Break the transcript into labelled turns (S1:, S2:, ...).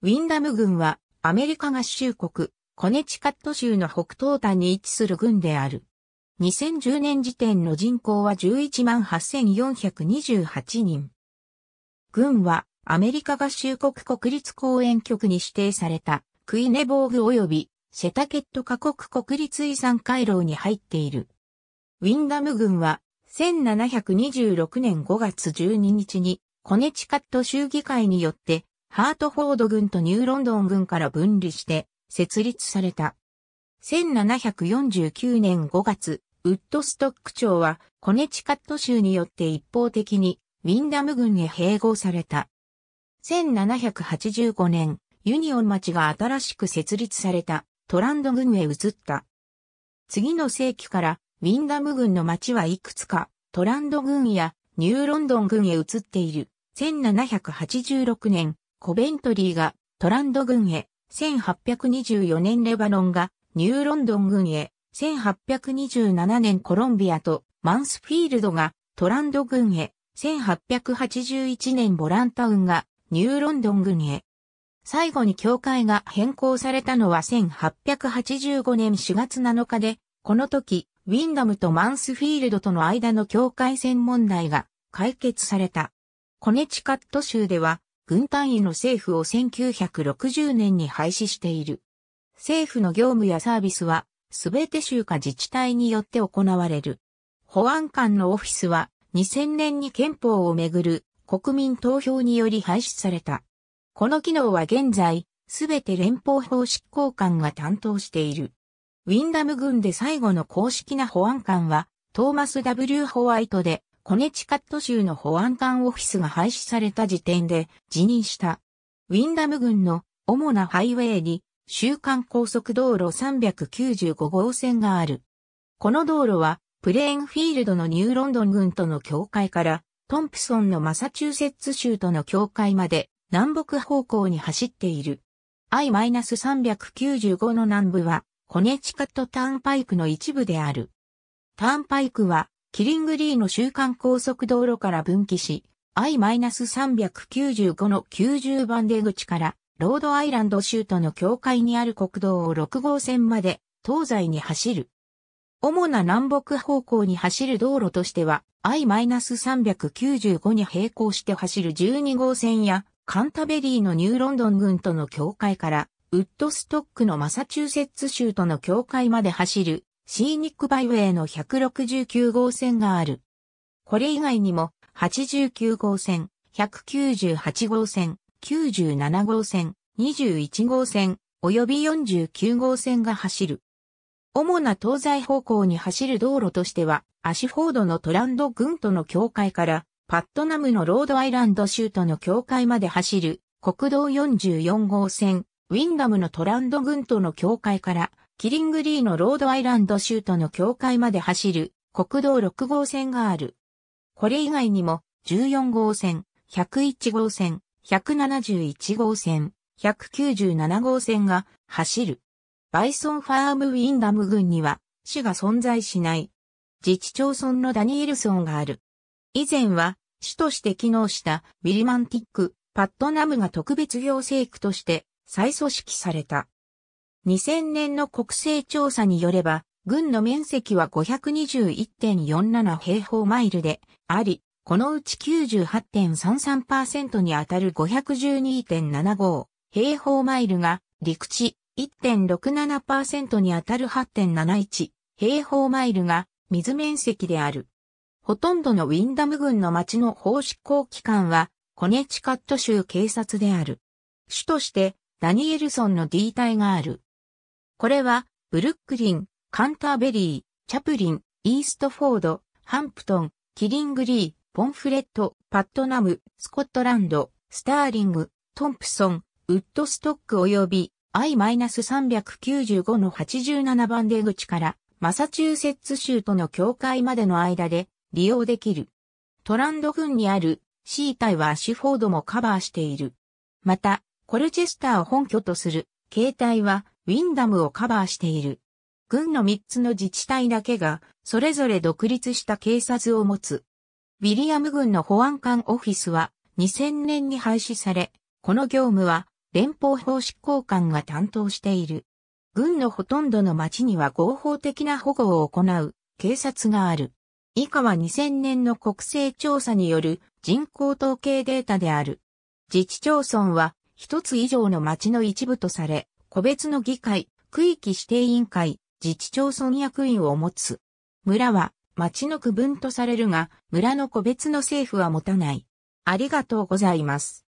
S1: ウィンダム軍はアメリカ合衆国コネチカット州の北東端に位置する軍である。2010年時点の人口は118,428人。軍はアメリカ合衆国国立公園局に指定されたクイネボーグ及びセタケット過国国立遺産回廊に入っている。ウィンダム軍は1726年5月12日にコネチカット州議会によってハートフォード軍とニューロンドン軍から分離して設立された。1749年5月、ウッドストック町はコネチカット州によって一方的にウィンダム軍へ併合された。1785年、ユニオン町が新しく設立されたトランド軍へ移った。次の世紀からウィンダム軍の町はいくつかトランド軍やニューロンドン軍へ移っている。1786年、コベントリーがトランド軍へ、1824年レバノンがニューロンドン軍へ、1827年コロンビアとマンスフィールドがトランド軍へ、1881年ボランタウンがニューロンドン軍へ。最後に教会が変更されたのは1885年4月7日で、この時、ウィンダムとマンスフィールドとの間の境界線問題が解決された。コネチカット州では軍単位の政府を1960年に廃止している。政府の業務やサービスは、すべて州か自治体によって行われる。保安官のオフィスは、2000年に憲法をめぐる国民投票により廃止された。この機能は現在、すべて連邦法執行官が担当している。ウィンダム軍で最後の公式な保安官は、トーマス W. ホワイトで、コネチカット州の保安官オフィスが廃止された時点で辞任した。ウィンダム郡の主なハイウェイに週間高速道路395号線がある。この道路はプレーンフィールドのニューロンドン郡との境界からトンプソンのマサチューセッツ州との境界まで南北方向に走っている。I-395 の南部はコネチカットターンパイクの一部である。ターンパイクはキリングリーの週間高速道路から分岐し、I-395 の90番出口から、ロードアイランド州との境界にある国道を6号線まで東西に走る。主な南北方向に走る道路としては I-395 に並行して走る12号線やカンタベリーのニューロンドン郡との境界からウッドストックのマサチューセッツ州との境界まで走るシーニックバイウェイの169号線がある。これ以外にも、89号線、198号線、97号線、21号線、及び49号線が走る。主な東西方向に走る道路としては、アシフォードのトランド郡との境界から、パットナムのロードアイランド州との境界まで走る、国道44号線、ウィンダムのトランド郡との境界から、キリングリーのロードアイランド州との境界まで走る国道6号線がある。これ以外にも14号線、101号線、171号線、197号線が走る。バイソンファームウィンダム郡には市が存在しない自治町村のダニエルソンがある。以前は市として機能したウィリマンティック、パットナムが特別行政区として再組織された。2000年の国勢調査によれば、軍の面積は521.47平方マイルであり、このうち98.33%にあたる512.75平方マイルが陸地、1.67%にあたる8.71平方マイルが水面積である。ほとんどのウィンダム軍の町の法執行機関はコネチカット州警察である。主としてダニエルソンの D 隊がある。これは、ブルックリン、カンターベリー、チャプリン、イーストフォード、ハンプトン、キリングリー、ポンフレット、パットナム、スコットランド、スターリング、トンプソン、ウッドストック及び I-395 の87番出口からマサチューセッツ州との境界までの間で利用できる。トランド郡にあるシータイはアシフォードもカバーしている。また、コルチェスターを本拠とする携帯はウィンダムをカバーしている。軍の3つの自治体だけが、それぞれ独立した警察を持つ。ウィリアム軍の保安官オフィスは2000年に廃止され、この業務は連邦法執行官が担当している。軍のほとんどの町には合法的な保護を行う警察がある。以下は2000年の国勢調査による人口統計データである。自治町村は一つ以上の町の一部とされ、個別の議会、区域指定委員会、自治町村役員を持つ。村は町の区分とされるが、村の個別の政府は持たない。ありがとうございます。